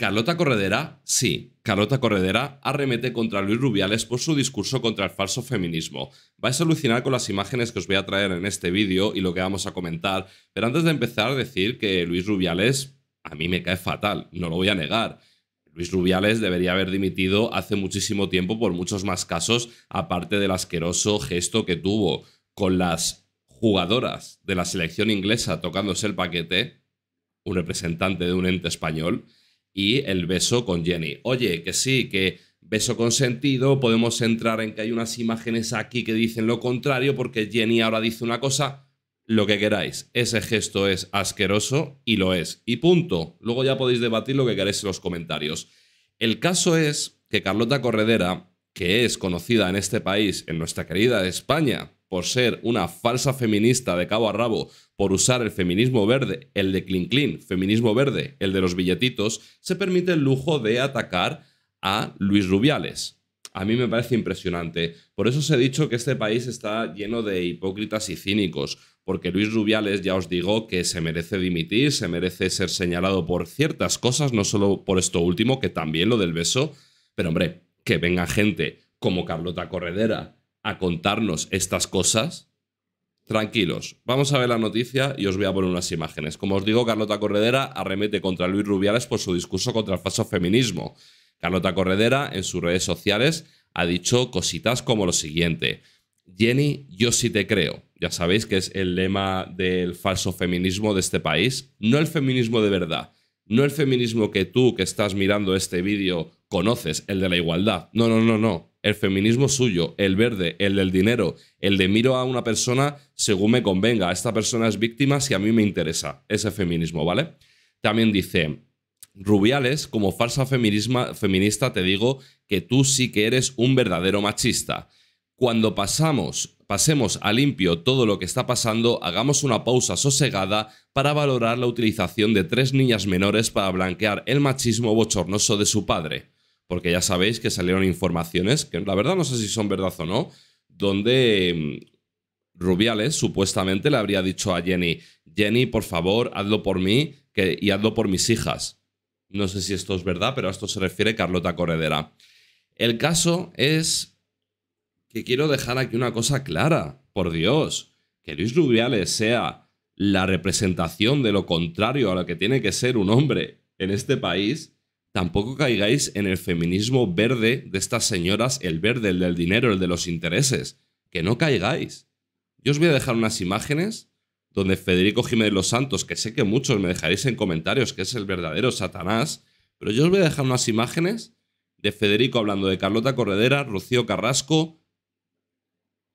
Carlota Corredera, sí, Carlota Corredera arremete contra Luis Rubiales por su discurso contra el falso feminismo. Vais a alucinar con las imágenes que os voy a traer en este vídeo y lo que vamos a comentar, pero antes de empezar decir que Luis Rubiales a mí me cae fatal, no lo voy a negar. Luis Rubiales debería haber dimitido hace muchísimo tiempo por muchos más casos, aparte del asqueroso gesto que tuvo con las jugadoras de la selección inglesa tocándose el paquete, un representante de un ente español y el beso con Jenny. Oye, que sí, que beso consentido, podemos entrar en que hay unas imágenes aquí que dicen lo contrario porque Jenny ahora dice una cosa, lo que queráis. Ese gesto es asqueroso y lo es. Y punto. Luego ya podéis debatir lo que queráis en los comentarios. El caso es que Carlota Corredera, que es conocida en este país, en nuestra querida España, por ser una falsa feminista de cabo a rabo, por usar el feminismo verde, el de Clean Clean, feminismo verde, el de los billetitos, se permite el lujo de atacar a Luis Rubiales. A mí me parece impresionante. Por eso os he dicho que este país está lleno de hipócritas y cínicos, porque Luis Rubiales ya os digo que se merece dimitir, se merece ser señalado por ciertas cosas, no solo por esto último, que también lo del beso, pero hombre, que venga gente como Carlota Corredera, a contarnos estas cosas, tranquilos, vamos a ver la noticia y os voy a poner unas imágenes. Como os digo, Carlota Corredera arremete contra Luis Rubiales por su discurso contra el falso feminismo. Carlota Corredera en sus redes sociales ha dicho cositas como lo siguiente. Jenny, yo sí te creo. Ya sabéis que es el lema del falso feminismo de este país. No el feminismo de verdad. No el feminismo que tú que estás mirando este vídeo conoces, el de la igualdad. No, no, no, no el feminismo suyo, el verde, el del dinero, el de miro a una persona según me convenga, esta persona es víctima si a mí me interesa, ese feminismo, ¿vale? También dice, Rubiales, como falsa feminista te digo que tú sí que eres un verdadero machista. Cuando pasamos, pasemos a limpio todo lo que está pasando, hagamos una pausa sosegada para valorar la utilización de tres niñas menores para blanquear el machismo bochornoso de su padre porque ya sabéis que salieron informaciones, que la verdad no sé si son verdad o no, donde mm, Rubiales supuestamente le habría dicho a Jenny, Jenny, por favor, hazlo por mí y hazlo por mis hijas. No sé si esto es verdad, pero a esto se refiere Carlota Corredera. El caso es que quiero dejar aquí una cosa clara, por Dios, que Luis Rubiales sea la representación de lo contrario a lo que tiene que ser un hombre en este país, tampoco caigáis en el feminismo verde de estas señoras, el verde, el del dinero, el de los intereses. Que no caigáis. Yo os voy a dejar unas imágenes donde Federico Jiménez Los Santos, que sé que muchos me dejaréis en comentarios que es el verdadero Satanás, pero yo os voy a dejar unas imágenes de Federico hablando de Carlota Corredera, Rocío Carrasco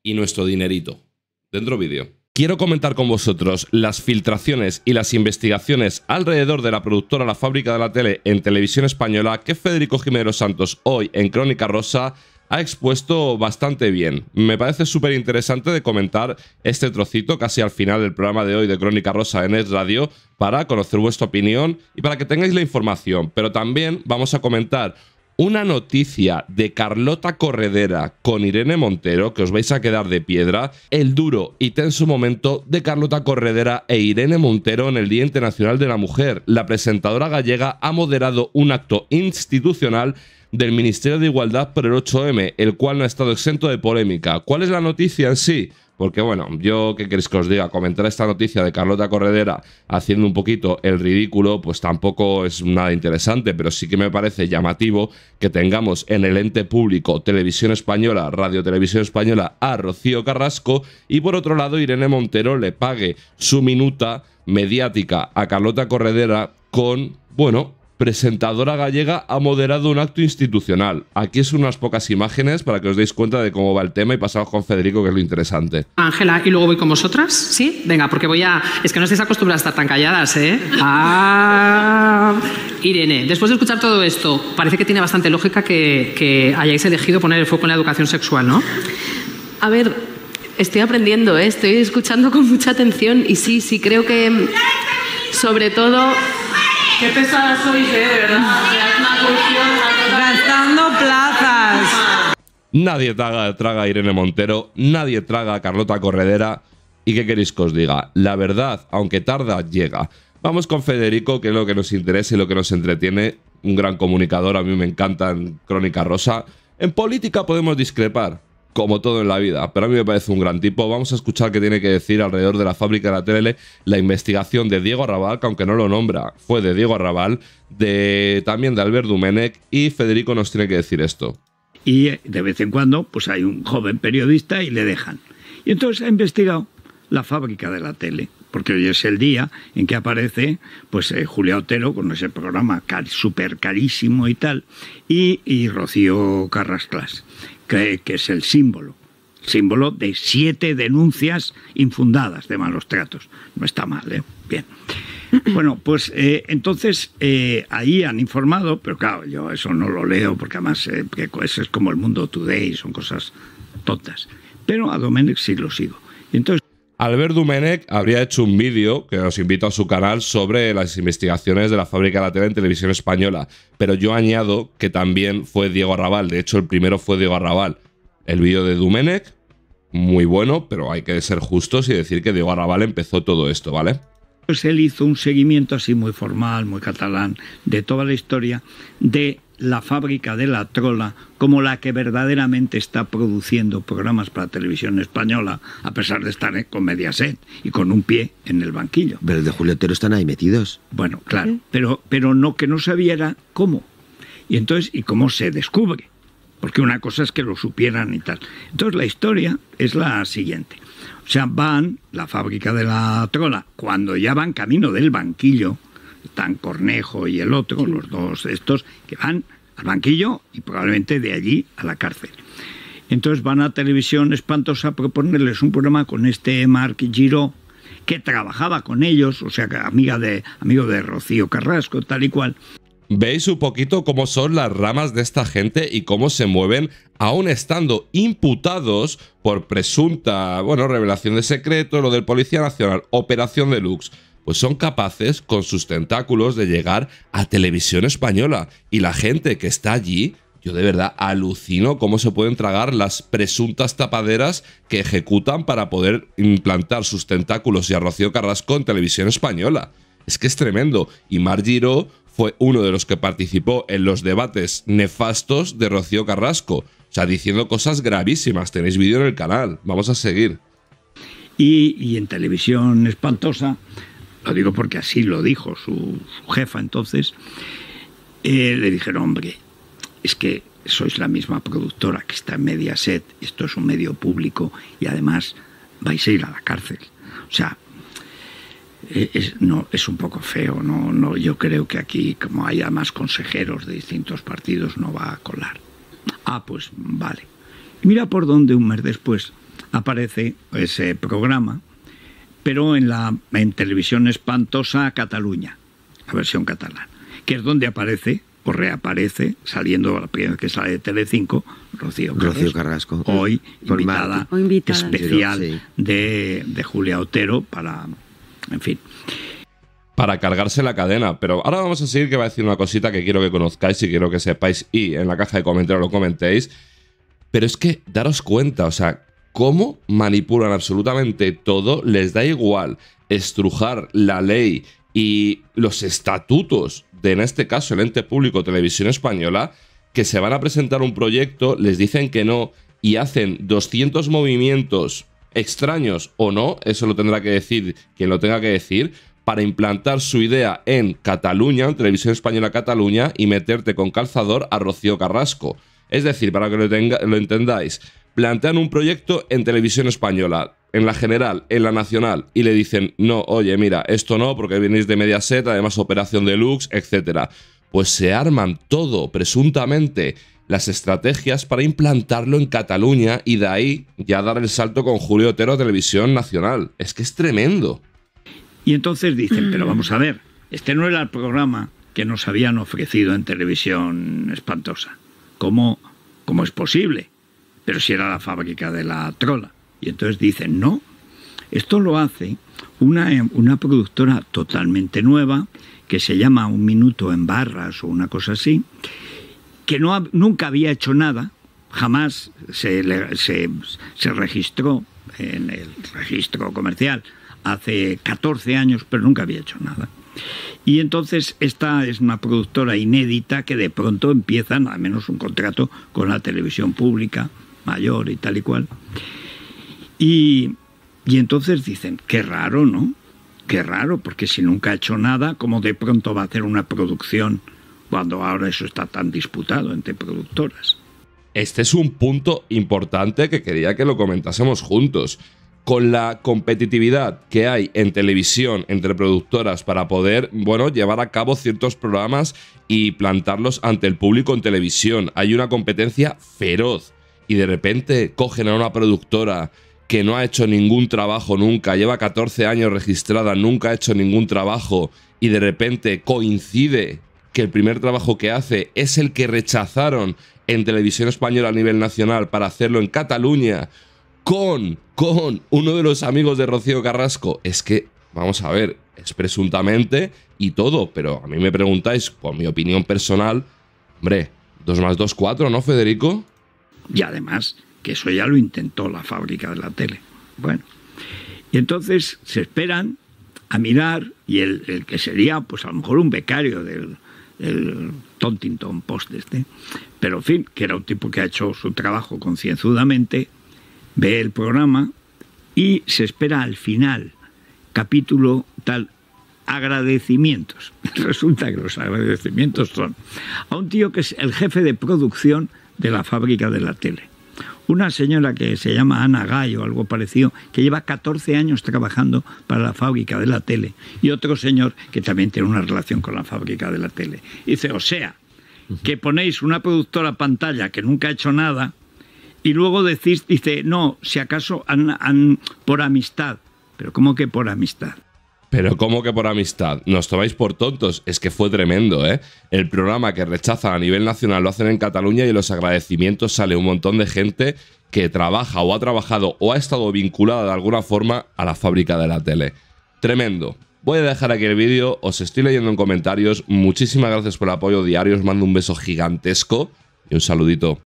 y nuestro dinerito. Dentro vídeo. Quiero comentar con vosotros las filtraciones y las investigaciones alrededor de la productora La Fábrica de la Tele en televisión española que Federico Jiménez Santos hoy en Crónica Rosa ha expuesto bastante bien. Me parece súper interesante de comentar este trocito casi al final del programa de hoy de Crónica Rosa en Es Radio para conocer vuestra opinión y para que tengáis la información. Pero también vamos a comentar una noticia de Carlota Corredera con Irene Montero, que os vais a quedar de piedra, el duro y tenso momento de Carlota Corredera e Irene Montero en el Día Internacional de la Mujer. La presentadora gallega ha moderado un acto institucional del Ministerio de Igualdad por el 8M, el cual no ha estado exento de polémica. ¿Cuál es la noticia en sí? Porque bueno, yo qué queréis que os diga, comentar esta noticia de Carlota Corredera haciendo un poquito el ridículo, pues tampoco es nada interesante, pero sí que me parece llamativo que tengamos en el ente público Televisión Española, Radio Televisión Española a Rocío Carrasco y por otro lado Irene Montero le pague su minuta mediática a Carlota Corredera con, bueno, presentadora gallega ha moderado un acto institucional. Aquí son unas pocas imágenes para que os deis cuenta de cómo va el tema y pasamos con Federico, que es lo interesante. Ángela, y luego voy con vosotras, ¿sí? Venga, porque voy a... Es que no estáis acostumbradas a estar tan calladas, ¿eh? Ah... Irene, después de escuchar todo esto, parece que tiene bastante lógica que, que hayáis elegido poner el foco en la educación sexual, ¿no? A ver, estoy aprendiendo, ¿eh? estoy escuchando con mucha atención y sí, sí, creo que sobre todo... Qué pesada soy, ¿eh? de verdad. Gastando plazas. Nadie traga, a Irene Montero, nadie traga a Carlota Corredera. ¿Y qué queréis que os diga? La verdad, aunque tarda, llega. Vamos con Federico, que es lo que nos interesa y lo que nos entretiene. Un gran comunicador, a mí me encanta en Crónica Rosa. En política podemos discrepar, como todo en la vida, pero a mí me parece un gran tipo. Vamos a escuchar qué tiene que decir alrededor de la fábrica de la tele la investigación de Diego Arrabal, que aunque no lo nombra, fue de Diego Arrabal, de, también de Albert Dumenech, y Federico nos tiene que decir esto. Y eh, de vez en cuando, pues hay un joven periodista y le dejan. Y entonces ha investigado la fábrica de la tele porque hoy es el día en que aparece pues eh, Julia Otero con ese programa súper carísimo y tal, y, Rocío Carrasclas, que, es el símbolo símbolo de siete denuncias infundadas de malos tratos. No está mal, ¿eh? Bien. Bueno, pues eh, entonces eh, ahí han informado, pero claro, yo eso no lo leo porque además eso es como el mundo today, son cosas tontas. Pero a Domenech sí lo sigo. Y entonces Albert Dumenech habría hecho un vídeo que os invito a su canal sobre las investigaciones de la fábrica de la tele en televisión española, pero yo añado que también fue Diego Arrabal, de hecho el primero fue Diego Arrabal. El vídeo de Dumenech, muy bueno, pero hay que ser justos y decir que Diego Arrabal empezó todo esto, ¿vale? Pues él hizo un seguimiento así muy formal, muy catalán, de toda la historia de la fábrica de la trola como la que verdaderamente está produciendo programas para televisión española, a pesar de estar con con Mediaset y con un pie en el banquillo. Pero el de Julio están ahí metidos. Bueno, claro, pero, pero no que no sabiera cómo. Y entonces, ¿y cómo se descubre? Porque una cosa es que lo supieran y tal. Entonces la historia es la siguiente. O sea, van, la fábrica de la trola, cuando ya van camino del banquillo, tan Cornejo y el otro, los dos estos, que van al banquillo y probablemente de allí a la cárcel. Entonces van a Televisión Espantosa a proponerles un programa con este Mark Giro, que trabajaba con ellos, o sea, amiga de, amigo de Rocío Carrasco, tal y cual. Veis un poquito cómo son las ramas de esta gente y cómo se mueven, aún estando imputados por presunta, bueno, revelación de secreto, lo del Policía Nacional, operación Deluxe? pues son capaces con sus tentáculos de llegar a televisión española y la gente que está allí yo de verdad alucino cómo se pueden tragar las presuntas tapaderas que ejecutan para poder implantar sus tentáculos y a Rocío Carrasco en televisión española. Es que es tremendo. Y Mar Giro fue uno de los que participó en los debates nefastos de Rocío Carrasco. O sea, diciendo cosas gravísimas. Tenéis vídeo en el canal. Vamos a seguir. Y, y en televisión espantosa lo digo porque así lo dijo su, jefa entonces, eh, le dijeron, hombre, es que sois la misma productora que está en Mediaset, esto es un medio público y además vais a ir a la cárcel. O sea, e, es, no, es un poco feo, no, no, yo creo que aquí como haya más consejeros de distintos partidos no va a colar. Ah, pues vale. Mira por dónde un mes después aparece ese programa pero en la televisión espantosa Cataluña, la versión catalana, que es donde aparece o reaparece, saliendo la primera vez que sale de Telecinco, Rocío, Rocío Carrasco, hoy invitada, especial de, de Julia Otero para, en fin para cargarse la cadena. Pero ahora vamos a seguir que va a decir una cosita que quiero que conozcáis y quiero que sepáis y en la caja de comentarios lo comentéis. Pero es que daros cuenta, o sea, cómo manipulan absolutamente todo, les da igual estrujar la ley y los estatutos de, en este caso, el ente público Televisión Española, que se van a presentar un proyecto, les dicen que no y hacen 200 movimientos extraños o no, eso lo tendrá que decir quien lo tenga que decir, para implantar su idea en Cataluña, en Televisión Española Cataluña, y meterte con calzador a Rocío Carrasco. Es decir, para que lo, lo entendáis, plantean un proyecto en televisión española, en la general, en la nacional, y le dicen, no, oye, mira, esto no, porque venís de Mediaset, además Operación Deluxe, etc. Pues se arman todo, presuntamente, las estrategias para implantarlo en Cataluña y de ahí ya dar el salto con Julio Otero a Televisión Nacional. Es que es tremendo. Y entonces dicen, pero mm. vamos a ver, este no era el programa que nos habían ofrecido en televisión espantosa. ¿Cómo, cómo es posible? pero si era la fábrica de la trola. Y entonces dicen, no, esto lo hace una, una productora totalmente nueva que se llama Un Minuto en Barras o una cosa así, que no, nunca había hecho nada, jamás se, se registró en el registro comercial hace 14 años, pero nunca había hecho nada. Y entonces esta es una productora inédita que de pronto empiezan, ...nada menos un contrato con la televisión pública, mayor y tal y cual. Y, entonces dicen, qué raro, ¿no? Qué raro, porque si nunca ha hecho nada, ¿cómo de pronto va a hacer una producción cuando ahora eso está tan disputado entre productoras? Este es un punto importante que quería que lo comentásemos juntos. Con la competitividad que hay en televisión entre productoras para poder, bueno, llevar a cabo ciertos programas y plantarlos ante el público en televisión, hay una competencia feroz y de repente cogen a una productora que no ha hecho ningún trabajo nunca, lleva 14 años registrada, nunca ha hecho ningún trabajo y de repente coincide que el primer trabajo que hace es el que rechazaron en televisión española a nivel nacional para hacerlo en Cataluña con, con uno de los amigos de Rocío Carrasco. Es que, vamos a ver, es presuntamente y todo, pero a mí me preguntáis, con mi opinión personal, hombre, 2 más 2, 4, ¿no, Federico? Y además, que eso ya lo intentó la fábrica de la tele. Bueno, y entonces se esperan a mirar y el, que sería, pues a lo mejor un becario del, del Tontington Post este, pero en fin, que era un tipo que ha hecho su trabajo concienzudamente, ve el programa y se espera al final, capítulo tal, agradecimientos. Resulta que los agradecimientos son a un tío que es el jefe de producción de la fábrica de la tele. Una señora que se llama Ana Gay o algo parecido, que lleva 14 años trabajando para la fábrica de la tele, y otro señor que también tiene una relación con la fábrica de la tele. Dice, o sea, que ponéis una productora pantalla que nunca ha hecho nada, y luego decís, dice, no, si acaso han, por amistad. Pero ¿cómo que por amistad? Pero ¿cómo que por amistad? Nos tomáis por tontos. Es que fue tremendo, ¿eh? El programa que rechazan a nivel nacional lo hacen en Cataluña y los agradecimientos sale un montón de gente que trabaja o ha trabajado o ha estado vinculada de alguna forma a la fábrica de la tele. Tremendo. Voy a dejar aquí el vídeo, os estoy leyendo en comentarios. Muchísimas gracias por el apoyo diario, os mando un beso gigantesco y un saludito.